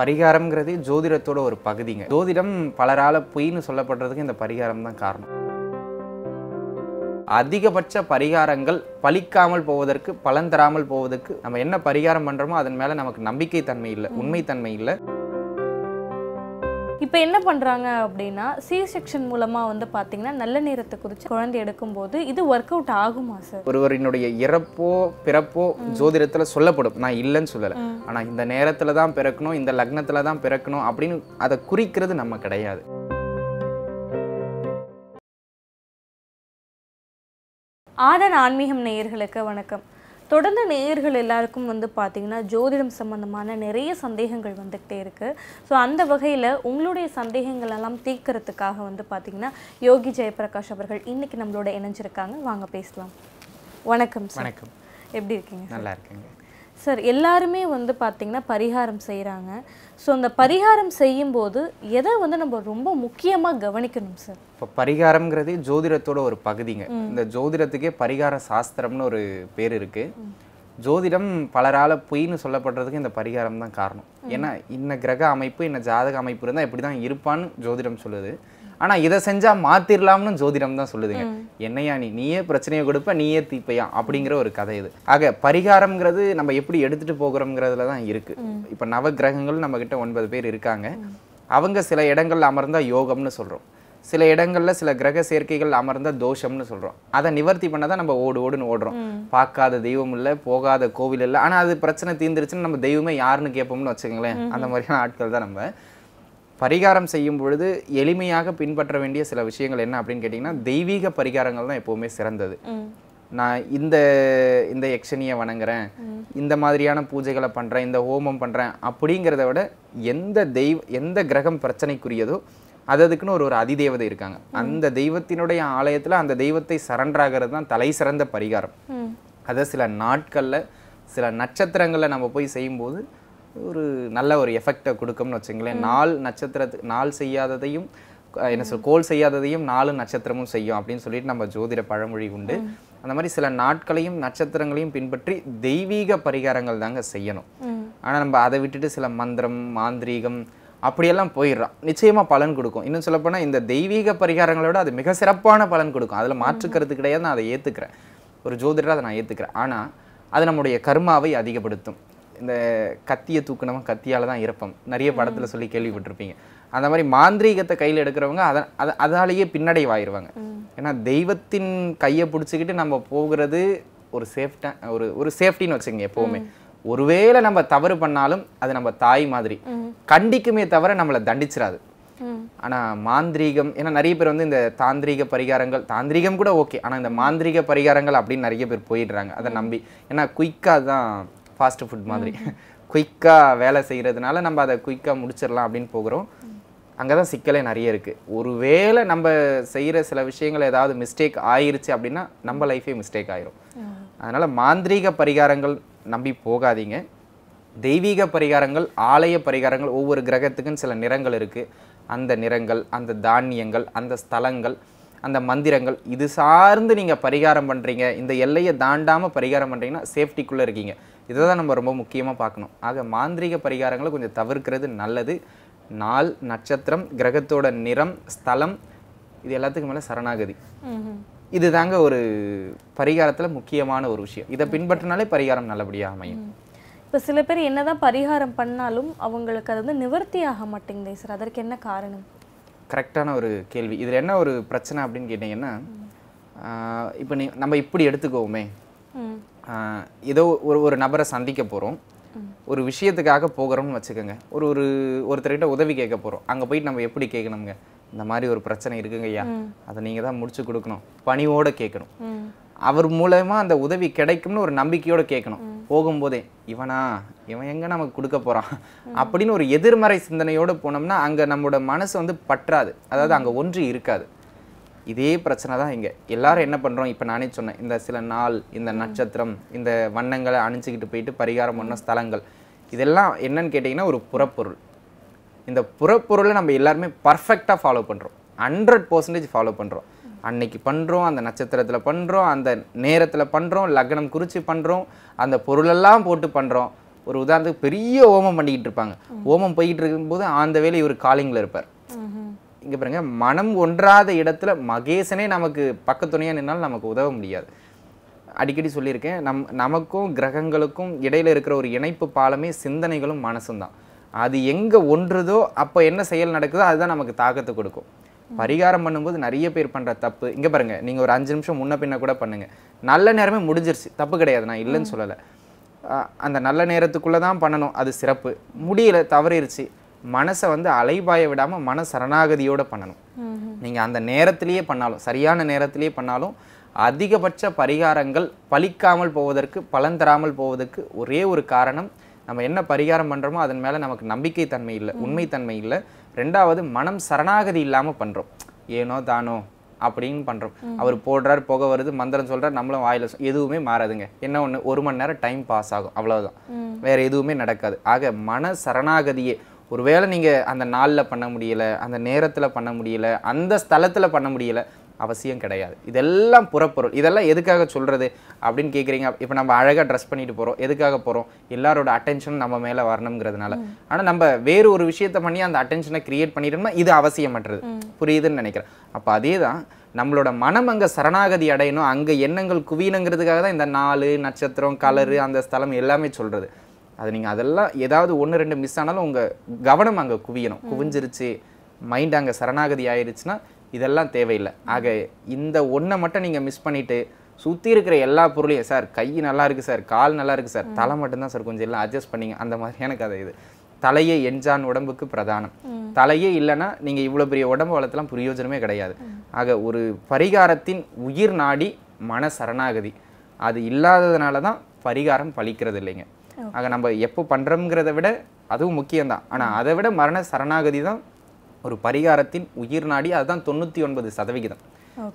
பரிகாரம்ங்கிறது ஜோதிடத்தோட ஒரு பகுதிங்க ஜோதிடம் பலரால் பொய்னு சொல்லப்படுறதுக்கு இந்த பரிகாரம் தான் காரணம் அதிகபட்ச பரிகாரங்கள் பழிக்காமல் போவதற்கு பலன் தராமல் போவதற்கு நம்ம என்ன பரிகாரம் பண்ணுறோமோ அதன் மேலே நமக்கு நம்பிக்கை தன்மை இல்லை உண்மைத்தன்மை இல்லை இப்போ என்ன பண்ணுறாங்க அப்படின்னா சி செக்ஷன் மூலமாக வந்து பார்த்தீங்கன்னா நல்ல நேரத்தை குறித்து குழந்தை எடுக்கும்போது இது ஒர்க் அவுட் ஆகுமா சார் ஒருவரினுடைய இறப்போ பிறப்போ ஜோதிடத்தில் சொல்லப்படும் நான் இல்லைன்னு சொல்லலை ஆனால் இந்த நேரத்தில் தான் பிறக்கணும் இந்த லக்னத்தில் தான் பிறக்கணும் அப்படின்னு அதை குறிக்கிறது நம்ம கிடையாது ஆதன் ஆன்மீகம் நேயர்களுக்கு வணக்கம் தொடர்ந்து நேயர்கள் எல்லாருக்கும் வந்து பார்த்தீங்கன்னா ஜோதிடம் சம்மந்தமான நிறைய சந்தேகங்கள் வந்துக்கிட்டே இருக்கு ஸோ அந்த வகையில் உங்களுடைய சந்தேகங்கள் எல்லாம் தீர்க்கறதுக்காக வந்து பார்த்தீங்கன்னா யோகி ஜெயபிரகாஷ் அவர்கள் இன்னைக்கு நம்மளோட இணைஞ்சிருக்காங்க வாங்க பேசலாம் வணக்கம் வணக்கம் எப்படி இருக்கீங்க நல்லா இருக்கீங்க சார் எல்லாருமே வந்து பார்த்திங்கன்னா பரிகாரம் செய்கிறாங்க ஸோ அந்த பரிகாரம் செய்யும்போது எதை வந்து நம்ம ரொம்ப முக்கியமாக கவனிக்கணும் சார் இப்போ பரிகாரம்ங்கிறதே ஜோதிடத்தோட ஒரு பகுதிங்க இந்த ஜோதிடத்துக்கே பரிகார சாஸ்திரம்னு ஒரு பேர் இருக்குது ஜோதிடம் பலரால் பொய்னு சொல்லப்படுறதுக்கு இந்த பரிகாரம் தான் காரணம் ஏன்னா இன்ன கிரக அமைப்பு இன்ன ஜாதக அமைப்பு இருந்தால் இப்படி தான் இருப்பான்னு ஜோதிடம் சொல்லுது ஆனால் இதை செஞ்சால் மாத்திரலாம்னு ஜோதிடம் தான் சொல்லுதுங்க என்னையா நீ நீயே பிரச்சனையை கொடுப்ப நீயே தீப்பையா அப்படிங்கிற ஒரு கதை இது ஆக பரிகாரம்ங்கிறது நம்ம எப்படி எடுத்துட்டு போகிறோம்ங்கிறதுல தான் இருக்குது இப்போ நவ கிரகங்கள் நம்மக்கிட்ட ஒன்பது பேர் இருக்காங்க அவங்க சில இடங்களில் அமர்ந்தால் யோகம்னு சொல்கிறோம் சில இடங்களில் சில கிரக சேர்க்கைகள் அமர்ந்த தோஷம்னு சொல்கிறோம் அதை நிவர்த்தி பண்ணாதான் நம்ம ஓடு ஓடுன்னு ஓடுறோம் பார்க்காத தெய்வம் இல்லை போகாத கோவில் இல்லை ஆனால் அது பிரச்சனை தீர்ந்துருச்சுன்னு நம்ம தெய்வமே யாருன்னு கேட்போம்னு வச்சுக்கோங்களேன் அந்த மாதிரியான ஆட்கள் தான் நம்ம பரிகாரம் செய்யும் பொழுது எளிமையாக பின்பற்ற வேண்டிய சில விஷயங்கள் என்ன அப்படின்னு கேட்டிங்கன்னா தெய்வீக பரிகாரங்கள் தான் எப்போவுமே சிறந்தது நான் இந்த இந்த யக்ஷனியை வணங்குறேன் இந்த மாதிரியான பூஜைகளை பண்ணுறேன் இந்த ஹோமம் பண்ணுறேன் அப்படிங்கிறத விட எந்த தெய்வ எந்த கிரகம் பிரச்சனைக்குரியதோ அது அதுக்குன்னு ஒரு ஒரு அதிதேவதை இருக்காங்க அந்த தெய்வத்தினுடைய ஆலயத்தில் அந்த தெய்வத்தை சரண்டாகிறது தான் தலை சிறந்த பரிகாரம் அதை சில நாட்களில் சில நட்சத்திரங்களில் நம்ம போய் செய்யும்போது ஒரு நல்ல ஒரு எஃபெக்டை கொடுக்கும்னு வச்சுங்களேன் நாள் நட்சத்திரத்து நாள் செய்யாததையும் என்ன சொல் கோல் செய்யாததையும் நாலு நட்சத்திரமும் செய்யும் அப்படின்னு சொல்லிட்டு நம்ம ஜோதிட பழமொழி உண்டு அந்த மாதிரி சில நாட்களையும் நட்சத்திரங்களையும் பின்பற்றி தெய்வீக பரிகாரங்கள் தாங்க செய்யணும் ஆனால் நம்ம அதை விட்டுட்டு சில மந்திரம் மாந்திரீகம் அப்படியெல்லாம் போயிடுறான் நிச்சயமாக பலன் கொடுக்கும் இன்னும் சொல்லப்போனால் இந்த தெய்வீக பரிகாரங்களோட அது மிக சிறப்பான பலன் கொடுக்கும் அதில் மாற்றுக்கிறது கிடையாது நான் அதை ஏற்றுக்கிறேன் ஒரு ஜோதிடராக அதை நான் ஏற்றுக்கிறேன் ஆனால் அது நம்முடைய கர்மாவை அதிகப்படுத்தும் இந்த கத்தியை தூக்குனவன் கத்தியால் தான் இறப்பம் நிறைய படத்தில் சொல்லி கேள்விப்பட்டிருப்பீங்க அந்த மாதிரி மாந்திரீகத்தை கையில் எடுக்கிறவங்க அதை அதாலேயே பின்னடைவாயிருவாங்க ஏன்னா தெய்வத்தின் கையை பிடிச்சிக்கிட்டு நம்ம போகிறது ஒரு சேஃப்டா ஒரு ஒரு சேஃப்டின்னு வச்சுக்கோங்க எப்போவுமே ஒருவேளை நம்ம தவறு பண்ணாலும் அது நம்ம தாய் மாதிரி கண்டிக்குமே தவிர நம்மளை தண்டிச்சிடாது ஆனால் மாந்திரீகம் ஏன்னா நிறைய பேர் வந்து இந்த தாந்திரீக பரிகாரங்கள் தாந்திரீகம் கூட ஓகே ஆனால் இந்த மாந்திரீக பரிகாரங்கள் அப்படின்னு நிறைய பேர் போயிடுறாங்க அதை நம்பி ஏன்னா குயிக்காக தான் ஃபாஸ்ட்டு ஃபுட் மாதிரி குயிக்காக வேலை செய்கிறதுனால நம்ம அதை குயிக்காக முடிச்சிடலாம் அப்படின்னு போகிறோம் அங்கே தான் சிக்கலே நிறைய இருக்குது ஒரு வேளை நம்ம செய்கிற சில விஷயங்கள் ஏதாவது மிஸ்டேக் ஆயிருச்சு அப்படின்னா நம்ம லைஃபே மிஸ்டேக் ஆயிரும் அதனால் மாந்திரீக பரிகாரங்கள் நம்பி போகாதீங்க தெய்வீக பரிகாரங்கள் ஆலய பரிகாரங்கள் ஒவ்வொரு கிரகத்துக்கும் சில நிறங்கள் இருக்குது அந்த நிறங்கள் அந்த தானியங்கள் அந்த ஸ்தலங்கள் அந்த மந்திரங்கள் இது சார்ந்து நீங்கள் பரிகாரம் பண்ணுறீங்க இந்த எல்லையை தாண்டாமல் பரிகாரம் பண்ணுறீங்கன்னா சேஃப்டிக்குள்ளே இருக்கீங்க இதை தான் நம்ம ரொம்ப முக்கியமாக பார்க்கணும் ஆக மாந்திரிக பரிகாரங்களை கொஞ்சம் தவிர்க்கிறது நல்லது நாள் நட்சத்திரம் கிரகத்தோட நிறம் ஸ்தலம் இது எல்லாத்துக்கும் மேலே சரணாகதி இது தாங்க ஒரு பரிகாரத்தில் முக்கியமான ஒரு விஷயம் இதை பின்பற்றினாலே பரிகாரம் நல்லபடியாக அமையும் இப்போ சில பேர் என்னதான் பரிகாரம் பண்ணாலும் அவங்களுக்கு அது வந்து நிவர்த்தி ஆக மாட்டேங்குது சார் அதற்கு என்ன காரணம் கரெக்டான ஒரு கேள்வி இதில் என்ன ஒரு பிரச்சனை அப்படின்னு கேட்டிங்கன்னா இப்போ நீ நம்ம இப்படி எடுத்துக்கோமே ஏதோ ஒரு ஒரு நபரை சந்திக்க போகிறோம் ஒரு விஷயத்துக்காக போகிறோம்னு வச்சுக்கோங்க ஒரு ஒரு ஒருத்தர்கிட்ட உதவி கேட்க போகிறோம் அங்கே போயிட்டு நம்ம எப்படி கேட்கணுங்க இந்த மாதிரி ஒரு பிரச்சனை இருக்குங்க ஐயா அதை நீங்கள் தான் முடிச்சு கொடுக்கணும் பணியோடு கேட்கணும் அவர் மூலயமா அந்த உதவி கிடைக்கும்னு ஒரு நம்பிக்கையோடு கேட்கணும் போகும்போதே இவனா இவன் எங்கே நமக்கு கொடுக்க போகிறான் அப்படின்னு ஒரு எதிர்மறை சிந்தனையோடு போனோம்னா அங்கே நம்மளோட மனசு வந்து பற்றாது அதாவது அங்கே ஒன்று இருக்காது இதே பிரச்சனை தான் இங்கே எல்லாரும் என்ன பண்ணுறோம் இப்போ நானே சொன்னேன் இந்த சில நாள் இந்த நட்சத்திரம் இந்த வண்ணங்களை அணிஞ்சிக்கிட்டு போயிட்டு பரிகாரம் பண்ண ஸ்தலங்கள் இதெல்லாம் என்னன்னு கேட்டிங்கன்னா ஒரு புறப்பொருள் இந்த புறப்பொருளை நம்ம எல்லாருமே பர்ஃபெக்டாக ஃபாலோ பண்ணுறோம் ஹண்ட்ரட் பர்சன்டேஜ் ஃபாலோ பண்ணுறோம் அன்னைக்கு பண்ணுறோம் அந்த நட்சத்திரத்தில் பண்ணுறோம் அந்த நேரத்தில் பண்ணுறோம் லக்னம் குறித்து பண்ணுறோம் அந்த பொருளெல்லாம் போட்டு பண்ணுறோம் ஒரு உதாரணத்துக்கு பெரிய ஓமம் பண்ணிக்கிட்டு இருப்பாங்க ஓமம் போய்கிட்டு இருக்கும்போது அந்த வேலை இவர் காலிங்கில் இருப்பார் இங்கே பாருங்கள் மனம் ஒன்றாத இடத்துல மகேசனே நமக்கு பக்கத்துணையாக நின்னால் நமக்கு உதவ முடியாது அடிக்கடி சொல்லியிருக்கேன் நம் நமக்கும் கிரகங்களுக்கும் இடையில் இருக்கிற ஒரு இணைப்பு பாலமே சிந்தனைகளும் மனசும் தான் அது எங்கே ஒன்றுதோ அப்போ என்ன செயல் நடக்குதோ அதுதான் நமக்கு தாக்கத்தை கொடுக்கும் பரிகாரம் பண்ணும்போது நிறைய பேர் பண்ணுற தப்பு இங்கே பாருங்கள் நீங்கள் ஒரு அஞ்சு நிமிஷம் முன்ன பின்ன கூட பண்ணுங்கள் நல்ல நேரமே முடிஞ்சிருச்சு தப்பு கிடையாது நான் இல்லைன்னு சொல்லலை அந்த நல்ல நேரத்துக்குள்ளே தான் பண்ணணும் அது சிறப்பு முடியல தவறிடுச்சு மனசை வந்து அலைபாய விடாமல் மன சரணாகதியோடு பண்ணணும் நீங்கள் அந்த நேரத்திலேயே பண்ணாலும் சரியான நேரத்திலேயே பண்ணாலும் அதிகபட்ச பரிகாரங்கள் பழிக்காமல் போவதற்கு பலன் தராமல் போவதற்கு ஒரே ஒரு காரணம் நம்ம என்ன பரிகாரம் பண்ணுறோமோ அதன் மேலே நமக்கு நம்பிக்கை தன்மை இல்லை உண்மைத்தன்மை இல்லை ரெண்டாவது மனம் சரணாகதி இல்லாமல் பண்ணுறோம் ஏனோ தானோ அப்படின்னு பண்ணுறோம் அவர் போடுறார் புகை வருது மந்திரம் சொல்கிறார் நம்மளும் வாயில் எதுவுமே மாறாதுங்க என்ன ஒன்று ஒரு மணி நேரம் டைம் பாஸ் ஆகும் அவ்வளோதான் வேறு எதுவுமே நடக்காது ஆக மன சரணாகதியே ஒருவேளை நீங்கள் அந்த நாளில் பண்ண முடியலை அந்த நேரத்தில் பண்ண முடியலை அந்த ஸ்தலத்தில் பண்ண முடியலை அவசியம் கிடையாது இதெல்லாம் புறப்பொருள் இதெல்லாம் எதுக்காக சொல்கிறது அப்படின்னு கேட்குறீங்க இப்போ நம்ம அழகாக ட்ரெஸ் பண்ணிட்டு போகிறோம் எதுக்காக போகிறோம் எல்லாரோட அட்டென்ஷன் நம்ம மேலே வரணுங்கிறதுனால ஆனால் நம்ம வேறு ஒரு விஷயத்த பண்ணி அந்த அட்டென்ஷனை கிரியேட் பண்ணிட்டோம்னா இது அவசியமற்றது புரியுதுன்னு நினைக்கிறேன் அப்போ அதே தான் நம்மளோட மனம் அங்கே சரணாகதி அடையணும் அங்கே எண்ணங்கள் குவியணுங்கிறதுக்காக தான் இந்த நாலு நட்சத்திரம் கலரு அந்த ஸ்தலம் எல்லாமே சொல்கிறது அது நீங்கள் அதெல்லாம் ஏதாவது ஒன்று ரெண்டு மிஸ் ஆனாலும் உங்கள் கவனம் அங்கே குவியணும் குவிஞ்சிருச்சு மைண்ட் அங்கே சரணாகதி ஆயிடுச்சுன்னா இதெல்லாம் தேவையில்லை ஆக இந்த ஒன்றை மட்டும் நீங்கள் மிஸ் பண்ணிவிட்டு சுற்றி இருக்கிற எல்லா பொருளையும் சார் கை நல்லா இருக்குது சார் கால் நல்லா இருக்குது சார் தலை மட்டும்தான் சார் கொஞ்சம் எல்லாம் அட்ஜஸ்ட் பண்ணிங்க அந்த மாதிரியான கதை இது தலையே எஞ்சான் உடம்புக்கு பிரதானம் தலையே இல்லைன்னா நீங்கள் இவ்வளோ பெரிய உடம்பு வளர்த்தலாம் பிரயோஜனமே கிடையாது ஆக ஒரு பரிகாரத்தின் உயிர் நாடி மன சரணாகதி அது இல்லாததுனால தான் பரிகாரம் பழிக்கிறது இல்லைங்க ஆக நம்ம எப்போ பண்ணுறோங்கிறத விட அதுவும் முக்கியம்தான் ஆனால் அதை விட மரண சரணாகதி தான் ஒரு பரிகாரத்தின் உயிர் நாடி அதுதான் தொண்ணூற்றி ஒன்பது சதவிகிதம்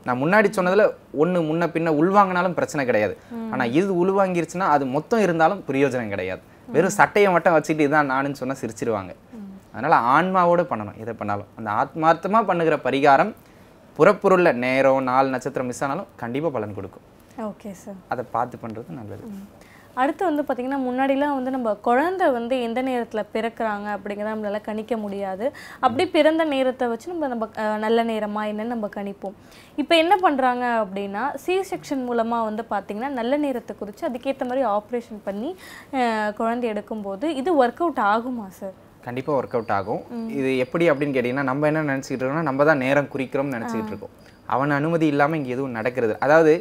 நான் முன்னாடி சொன்னதில் ஒன்று முன்ன பின்ன உள்வாங்கினாலும் பிரச்சனை கிடையாது ஆனால் இது உள்வாங்கிருச்சுன்னா அது மொத்தம் இருந்தாலும் பிரயோஜனம் கிடையாது வெறும் சட்டையை மட்டும் வச்சுட்டு இதுதான் நானுன்னு சொன்னால் சிரிச்சிருவாங்க அதனால் ஆன்மாவோடு பண்ணணும் எதை பண்ணாலும் அந்த ஆத்மார்த்தமாக பண்ணுகிற பரிகாரம் புறப்பொருளில் நேரம் நாலு நட்சத்திரம் மிஸ் ஆனாலும் கண்டிப்பாக பலன் கொடுக்கும் ஓகே சார் அதை பார்த்து பண்ணுறது நல்லது அடுத்து வந்து பார்த்திங்கன்னா முன்னாடிலாம் வந்து நம்ம குழந்தை வந்து எந்த நேரத்தில் பிறக்கிறாங்க அப்படிங்கிறத நம்மளால் கணிக்க முடியாது அப்படி பிறந்த நேரத்தை வச்சு நம்ம நம்ம நல்ல நேரமாக என்னன்னு நம்ம கணிப்போம் இப்போ என்ன பண்ணுறாங்க அப்படின்னா சி செக்ஷன் மூலமாக வந்து பார்த்திங்கன்னா நல்ல நேரத்தை குறித்து அதுக்கேற்ற மாதிரி ஆப்ரேஷன் பண்ணி குழந்தை எடுக்கும்போது இது ஒர்க் அவுட் ஆகுமா சார் கண்டிப்பாக ஒர்க் அவுட் ஆகும் இது எப்படி அப்படின்னு கேட்டிங்கன்னா நம்ம என்ன நினச்சிக்கிட்டு இருக்கோம்னா நம்ம தான் நேரம் குறிக்கிறோம்னு நினச்சிக்கிட்டு இருக்கோம் அவன் அனுமதி இல்லாமல் இங்கே எதுவும் நடக்கிறது அதாவது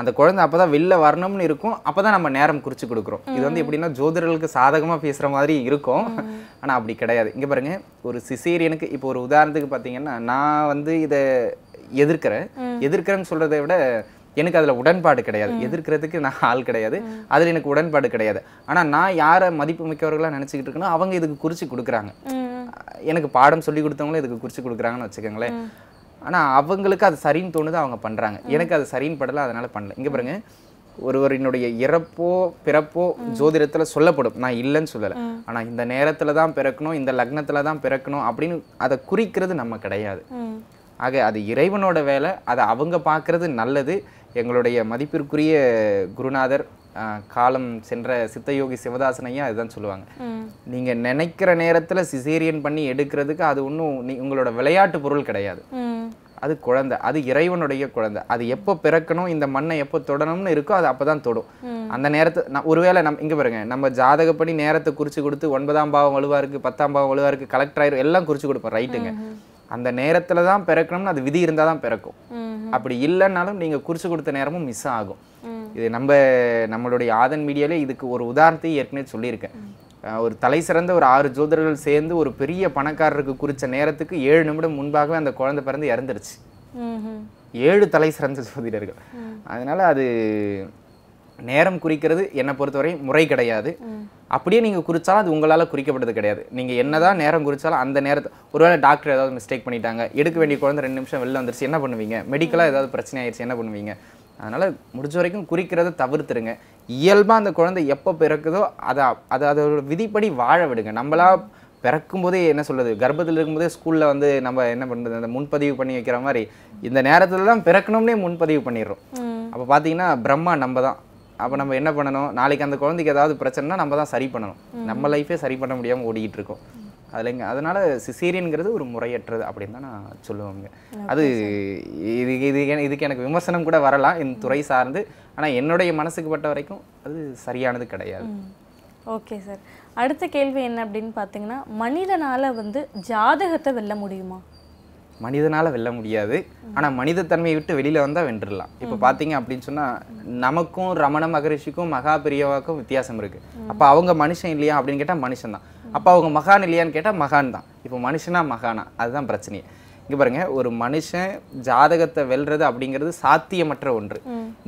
அந்த குழந்தை அப்போ தான் வெளில வரணும்னு இருக்கும் அப்போ தான் நம்ம நேரம் குறித்து கொடுக்குறோம் இது வந்து எப்படின்னா ஜோதிடர்களுக்கு சாதகமாக பேசுகிற மாதிரி இருக்கும் ஆனால் அப்படி கிடையாது இங்கே பாருங்கள் ஒரு சிசேரியனுக்கு இப்போ ஒரு உதாரணத்துக்கு பார்த்தீங்கன்னா நான் வந்து இதை எதிர்க்கிறேன் எதிர்க்கிறேன்னு சொல்கிறத விட எனக்கு அதில் உடன்பாடு கிடையாது எதிர்க்கிறதுக்கு நான் ஆள் கிடையாது அதில் எனக்கு உடன்பாடு கிடையாது ஆனால் நான் யாரை மதிப்பு மிக்கவர்களாக நினச்சிக்கிட்டு இருக்கேனோ அவங்க இதுக்கு குறித்து கொடுக்குறாங்க எனக்கு பாடம் சொல்லி கொடுத்தவங்களும் இதுக்கு குறித்து கொடுக்குறாங்கன்னு வச்சுக்கோங்களேன் ஆனால் அவங்களுக்கு அது சரின்னு தோணுது அவங்க பண்ணுறாங்க எனக்கு அது சரின்னு படலை அதனால் பண்ணல இங்கே பாருங்க ஒருவரினுடைய இறப்போ பிறப்போ ஜோதிடத்தில் சொல்லப்படும் நான் இல்லைன்னு சொல்லலை ஆனால் இந்த நேரத்தில் தான் பிறக்கணும் இந்த லக்னத்தில் தான் பிறக்கணும் அப்படின்னு அதை குறிக்கிறது நம்ம கிடையாது ஆக அது இறைவனோட வேலை அதை அவங்க பார்க்கறது நல்லது எங்களுடைய மதிப்பிற்குரிய குருநாதர் காலம் சென்ற சித்தயோகி சிவதாசனையா அதுதான் சொல்லுவாங்க நீங்க நினைக்கிற நேரத்துல சிசேரியன் பண்ணி எடுக்கிறதுக்கு அது ஒன்றும் உங்களோட விளையாட்டு பொருள் கிடையாது அது குழந்தை அது இறைவனுடைய குழந்தை அது எப்போ பிறக்கணும் இந்த மண்ணை எப்போ தொடணும்னு இருக்கோ அது அப்பதான் தொடும் அந்த நேரத்தை ஒருவேளை நம் இங்கே பாருங்க நம்ம ஜாதகப்படி நேரத்தை குறிச்சு கொடுத்து ஒன்பதாம் பாவம் வலுவா இருக்கு பத்தாம் பாவம் வலுவா இருக்கு கலெக்டர் ஆயிரும் எல்லாம் குறிச்சு கொடுப்போம் ரைட்டுங்க அந்த நேரத்துல தான் பிறக்கணும்னு அது விதி இருந்தால் தான் பிறக்கும் அப்படி இல்லைன்னாலும் நீங்க குறிச்சு கொடுத்த நேரமும் மிஸ் ஆகும் இது நம்ம நம்மளுடைய ஆதன் மீடியாவில் இதுக்கு ஒரு உதாரணத்தை ஏற்கனவே சொல்லியிருக்கேன் ஒரு தலை சிறந்த ஒரு ஆறு ஜோதர்கள் சேர்ந்து ஒரு பெரிய பணக்காரருக்கு குறித்த நேரத்துக்கு ஏழு நிமிடம் முன்பாகவே அந்த குழந்தை பிறந்து இறந்துருச்சு ஏழு தலை சிறந்த ஜோதிடர்கள் அதனால் அது நேரம் குறிக்கிறது என்னை பொறுத்தவரை முறை கிடையாது அப்படியே நீங்கள் குறித்தாலும் அது உங்களால் குறிக்கப்படுறது கிடையாது நீங்கள் என்னதான் நேரம் குறித்தாலும் அந்த நேரத்தை ஒருவேளை டாக்டர் ஏதாவது மிஸ்டேக் பண்ணிட்டாங்க எடுக்க வேண்டிய குழந்தை ரெண்டு நிமிஷம் வெளில வந்துருச்சு என்ன பண்ணுவீங்க மெடிக்கலாக ஏதாவது பிரச்சனை ஆயிடுச்சு என்ன பண்ணுவீங்க அதனால் முடிஞ்ச வரைக்கும் குறிக்கிறத தவிர்த்துருங்க இயல்பாக அந்த குழந்தை எப்போ பிறக்குதோ அதை அதை அதோட விதிப்படி வாழ விடுங்க நம்மளா பிறக்கும் போதே என்ன சொல்கிறது கர்ப்பத்தில் இருக்கும்போதே ஸ்கூலில் வந்து நம்ம என்ன பண்ணுறது அந்த முன்பதிவு பண்ணி வைக்கிற மாதிரி இந்த நேரத்தில் தான் பிறக்கணும்னே முன்பதிவு பண்ணிடுறோம் அப்போ பார்த்தீங்கன்னா பிரம்மா நம்ம தான் அப்போ நம்ம என்ன பண்ணணும் நாளைக்கு அந்த குழந்தைக்கு ஏதாவது பிரச்சனைனா நம்ம தான் சரி பண்ணணும் நம்ம லைஃபே சரி பண்ண முடியாமல் ஓடிக்கிட்டு இருக்கோம் அதுலங்க அதனால அதனால் ஒரு முறையற்றது அப்படின்னு தான் நான் சொல்லுவேங்க அது இது இது இதுக்கு எனக்கு விமர்சனம் கூட வரலாம் இந்த துறை சார்ந்து ஆனால் என்னுடைய மனசுக்கு பட்ட வரைக்கும் அது சரியானது கிடையாது ஓகே சார் அடுத்த கேள்வி என்ன அப்படின்னு பார்த்தீங்கன்னா மனிதனால் வந்து ஜாதகத்தை வெல்ல முடியுமா மனிதனால் வெல்ல முடியாது ஆனால் மனித தன்மையை விட்டு வெளியில் வந்தால் வென்றுடலாம் இப்போ பார்த்தீங்க அப்படின்னு சொன்னால் நமக்கும் ரமண மகரிஷிக்கும் மகா வித்தியாசம் இருக்குது அப்போ அவங்க மனுஷன் இல்லையா அப்படின்னு கேட்டால் மனுஷன் தான் அப்போ அவங்க மகான் இல்லையான்னு கேட்டால் மகான் தான் இப்போ மனுஷனா மகானா அதுதான் பிரச்சனையே இங்கே பாருங்க ஒரு மனுஷன் ஜாதகத்தை வெல்றது அப்படிங்கிறது சாத்தியமற்ற ஒன்று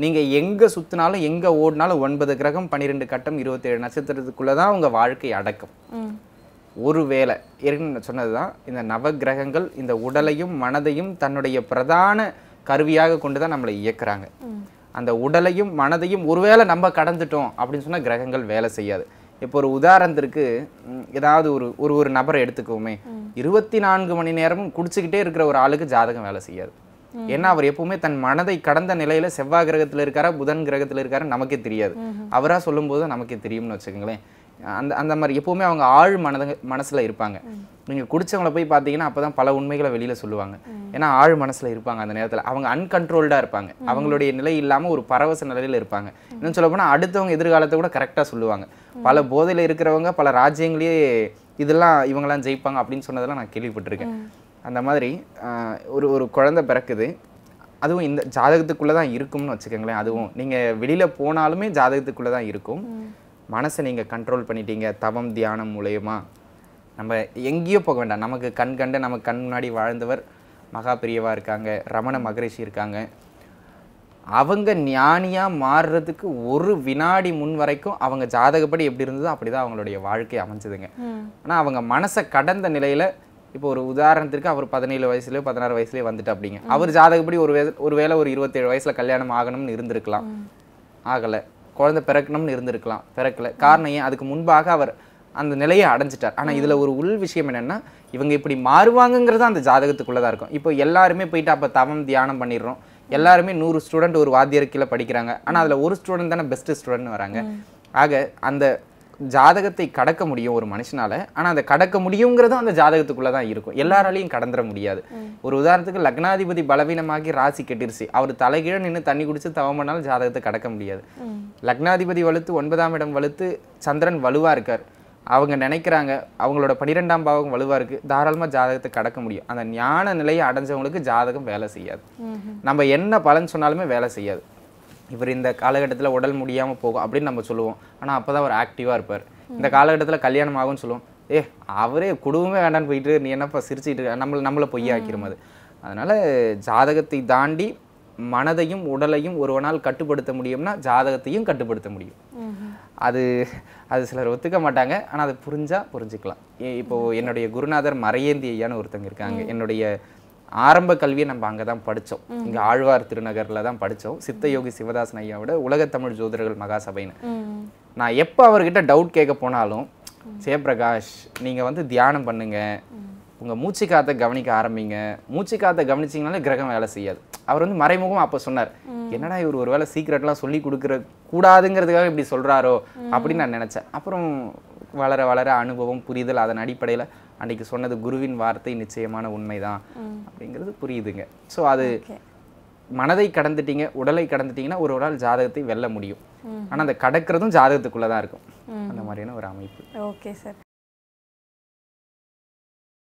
நீங்கள் எங்கே சுற்றினாலும் எங்கே ஓடினாலும் ஒன்பது கிரகம் பன்னிரெண்டு கட்டம் இருபத்தேழு நட்சத்திரத்துக்குள்ளே தான் உங்கள் வாழ்க்கை அடக்கம் ஒரு வேலை இருக்குன்னு சொன்னது தான் இந்த நவ கிரகங்கள் இந்த உடலையும் மனதையும் தன்னுடைய பிரதான கருவியாக கொண்டு தான் நம்மளை இயக்குறாங்க அந்த உடலையும் மனதையும் ஒருவேளை நம்ம கடந்துட்டோம் அப்படின்னு சொன்னால் கிரகங்கள் வேலை செய்யாது இப்போ ஒரு உதாரணத்திற்கு ஏதாவது ஒரு ஒரு ஒரு நபரை எடுத்துக்கோமே இருபத்தி நான்கு மணி நேரமும் குடிச்சுக்கிட்டே இருக்கிற ஒரு ஆளுக்கு ஜாதகம் வேலை செய்யாது ஏன்னா அவர் எப்பவுமே தன் மனதை கடந்த நிலையில செவ்வாய் கிரகத்தில் இருக்காரா புதன் கிரகத்தில் இருக்காரா நமக்கே தெரியாது அவராக சொல்லும்போது நமக்கே தெரியும்னு வச்சுக்கோங்களேன் அந்த அந்த மாதிரி எப்போவுமே அவங்க ஆழ் மனத மனசில் இருப்பாங்க நீங்கள் குடிச்சவங்களை போய் பார்த்தீங்கன்னா அப்போ தான் பல உண்மைகளை வெளியில் சொல்லுவாங்க ஏன்னா ஆழ் மனசில் இருப்பாங்க அந்த நேரத்தில் அவங்க அன்கண்ட்ரோல்டாக இருப்பாங்க அவங்களுடைய நிலை இல்லாமல் ஒரு பரவச நிலையில் இருப்பாங்க இன்னும் சொல்ல போனால் அடுத்தவங்க எதிர்காலத்தை கூட கரெக்டாக சொல்லுவாங்க பல போதையில் இருக்கிறவங்க பல ராஜ்யங்களையே இதெல்லாம் இவங்கெல்லாம் ஜெயிப்பாங்க அப்படின்னு சொன்னதெல்லாம் நான் கேள்விப்பட்டிருக்கேன் அந்த மாதிரி ஒரு ஒரு குழந்தை பிறக்குது அதுவும் இந்த ஜாதகத்துக்குள்ளே தான் இருக்கும்னு வச்சுக்கோங்களேன் அதுவும் நீங்கள் வெளியில் போனாலுமே ஜாதகத்துக்குள்ளே தான் இருக்கும் மனசை நீங்கள் கண்ட்ரோல் பண்ணிட்டீங்க தவம் தியானம் மூலயமா நம்ம எங்கேயோ போக வேண்டாம் நமக்கு கண் கண்டு நமக்கு கண் முன்னாடி வாழ்ந்தவர் மகா பிரியவாக இருக்காங்க ரமண மகரிஷி இருக்காங்க அவங்க ஞானியாக மாறுறதுக்கு ஒரு வினாடி முன் வரைக்கும் அவங்க ஜாதகப்படி எப்படி இருந்ததோ அப்படி தான் அவங்களுடைய வாழ்க்கை அமைஞ்சதுங்க ஆனால் அவங்க மனசை கடந்த நிலையில் இப்போ ஒரு உதாரணத்திற்கு அவர் பதினேழு வயசுலேயோ பதினாறு வயசுலேயே வந்துட்டு அப்படிங்க அவர் ஜாதகப்படி ஒரு வே ஒரு வேளை ஒரு இருபத்தேழு வயசில் கல்யாணம் ஆகணும்னு இருந்திருக்கலாம் ஆகலை குழந்தை பிறக்கணும்னு இருந்திருக்கலாம் பிறக்கல காரணம் ஏன் அதுக்கு முன்பாக அவர் அந்த நிலையை அடைஞ்சிட்டார் ஆனால் இதில் ஒரு உள் விஷயம் என்னென்னா இவங்க இப்படி மாறுவாங்கங்கிறது அந்த ஜாதகத்துக்குள்ளே தான் இருக்கும் இப்போ எல்லாருமே போயிட்டு அப்போ தவம் தியானம் பண்ணிடுறோம் எல்லாருமே நூறு ஸ்டூடெண்ட் ஒரு வாத்தியர் கீழே படிக்கிறாங்க ஆனால் அதில் ஒரு ஸ்டூடெண்ட் தானே பெஸ்ட்டு ஸ்டூடெண்ட் வராங்க ஆக அந்த ஜாதகத்தை கடக்க முடியும் ஒரு மனுஷனால ஆனால் அதை கடக்க முடியுங்கிறதும் அந்த ஜாதகத்துக்குள்ளே தான் இருக்கும் எல்லாராலையும் கடந்துட முடியாது ஒரு உதாரணத்துக்கு லக்னாதிபதி பலவீனமாகி ராசி கெட்டிருச்சு அவர் தலைகீழ நின்று தண்ணி குடிச்சு தவமானாலும் பண்ணாலும் ஜாதகத்தை கடக்க முடியாது லக்னாதிபதி வலுத்து ஒன்பதாம் இடம் வலுத்து சந்திரன் வலுவாக இருக்கார் அவங்க நினைக்கிறாங்க அவங்களோட பனிரெண்டாம் பாவம் வலுவாக இருக்குது தாராளமாக ஜாதகத்தை கடக்க முடியும் அந்த ஞான நிலையை அடைஞ்சவங்களுக்கு ஜாதகம் வேலை செய்யாது நம்ம என்ன பலன் சொன்னாலுமே வேலை செய்யாது இவர் இந்த காலகட்டத்தில் உடல் முடியாமல் போகும் அப்படின்னு நம்ம சொல்லுவோம் ஆனால் அப்போ தான் அவர் ஆக்டிவாக இருப்பார் இந்த காலகட்டத்தில் கல்யாணம் ஆகும்னு சொல்லுவோம் ஏ அவரே குடும்பமே வேண்டான்னு போயிட்டு நீ என்னப்பா சிரிச்சுட்டு இருக்க நம்மளை நம்மளை பொய்யாக்கிற மாதிரி அதனால் ஜாதகத்தை தாண்டி மனதையும் உடலையும் ஒருவனால் கட்டுப்படுத்த முடியும்னா ஜாதகத்தையும் கட்டுப்படுத்த முடியும் அது அது சிலர் ஒத்துக்க மாட்டாங்க ஆனால் அது புரிஞ்சால் புரிஞ்சுக்கலாம் இப்போது என்னுடைய குருநாதர் மறையேந்தி ஐயான்னு ஒருத்தங்க இருக்காங்க என்னுடைய ஆரம்ப கல்வியை நம்ம அங்கே தான் படித்தோம் இங்கே ஆழ்வார் திருநகரில் தான் படித்தோம் சித்தயோகி சிவதாசன் ஐயாவோட உலகத்தமிழ் ஜோதிடர்கள் மகாசபைன்னு நான் எப்போ அவர்கிட்ட டவுட் கேட்க போனாலும் ஜெயபிரகாஷ் நீங்கள் வந்து தியானம் பண்ணுங்க உங்கள் மூச்சு காத்த கவனிக்க ஆரம்பிங்க மூச்சு காத்த கவனிச்சிங்கனாலே கிரகம் வேலை செய்யாது அவர் வந்து மறைமுகமாக அப்போ சொன்னார் என்னடா இவர் ஒரு வேலை சீக்கிரட்லாம் சொல்லி கொடுக்குற கூடாதுங்கிறதுக்காக இப்படி சொல்கிறாரோ அப்படின்னு நான் நினச்சேன் அப்புறம் வளர வளர அனுபவம் புரிதல் அதன் அடிப்படையில் அன்னைக்கு சொன்னது குருவின் வார்த்தை நிச்சயமான உண்மைதான் அப்படிங்கிறது புரியுதுங்க ஸோ அது மனதை கடந்துட்டீங்க உடலை கடந்துட்டீங்கன்னா ஒரு நாள் ஜாதகத்தை வெல்ல முடியும் ஆனால் அந்த கடக்கிறதும் ஜாதகத்துக்குள்ளே தான் இருக்கும் அந்த மாதிரியான ஒரு அமைப்பு ஓகே சார்